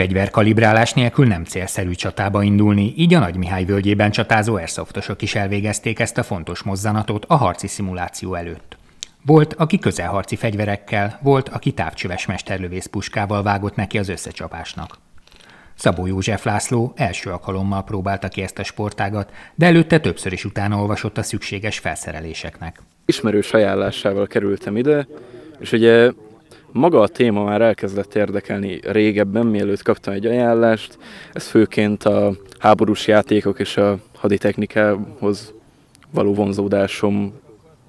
Fegyverkalibrálás nélkül nem célszerű csatába indulni, így a Nagy Mihály völgyében csatázó airsoftosok is elvégezték ezt a fontos mozzanatot a harci szimuláció előtt. Volt, aki közelharci fegyverekkel, volt, aki távcsöves mesterlövész puskával vágott neki az összecsapásnak. Szabó József László első alkalommal próbálta ki ezt a sportágat, de előtte többször is utána olvasott a szükséges felszereléseknek. Ismerős ajánlásával kerültem ide, és ugye maga a téma már elkezdett érdekelni régebben, mielőtt kaptam egy ajánlást. Ez főként a háborús játékok és a haditechnikához való vonzódásom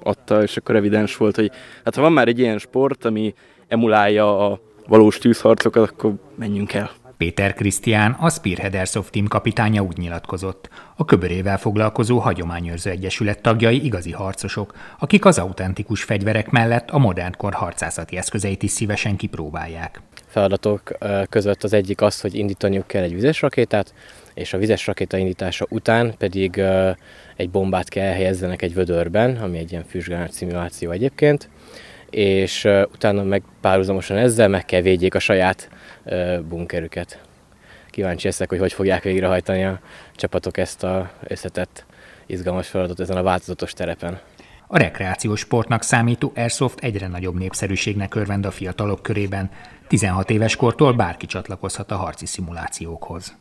adta, és akkor evidens volt, hogy hát ha van már egy ilyen sport, ami emulálja a valós tűzharcokat, akkor menjünk el. Péter Krisztián, a Spearhead Airsoft Team kapitánya úgy nyilatkozott. A köbörével foglalkozó hagyományőrző egyesület tagjai igazi harcosok, akik az autentikus fegyverek mellett a kor harcászati eszközeit is szívesen kipróbálják. Feladatok között az egyik az, hogy indítaniuk kell egy vizes rakétát, és a vizes rakéta indítása után pedig egy bombát kell helyezzenek egy vödörben, ami egy ilyen füstgranát szimuláció egyébként, és utána meg párhuzamosan ezzel meg kell védjék a saját bunkerüket. Kíváncsi leszek, hogy hogy fogják végrehajtani a csapatok ezt a összetett izgalmas feladatot ezen a változatos terepen. A rekreációs sportnak számító airsoft egyre nagyobb népszerűségnek örvend a fiatalok körében. 16 éves kortól bárki csatlakozhat a harci szimulációkhoz.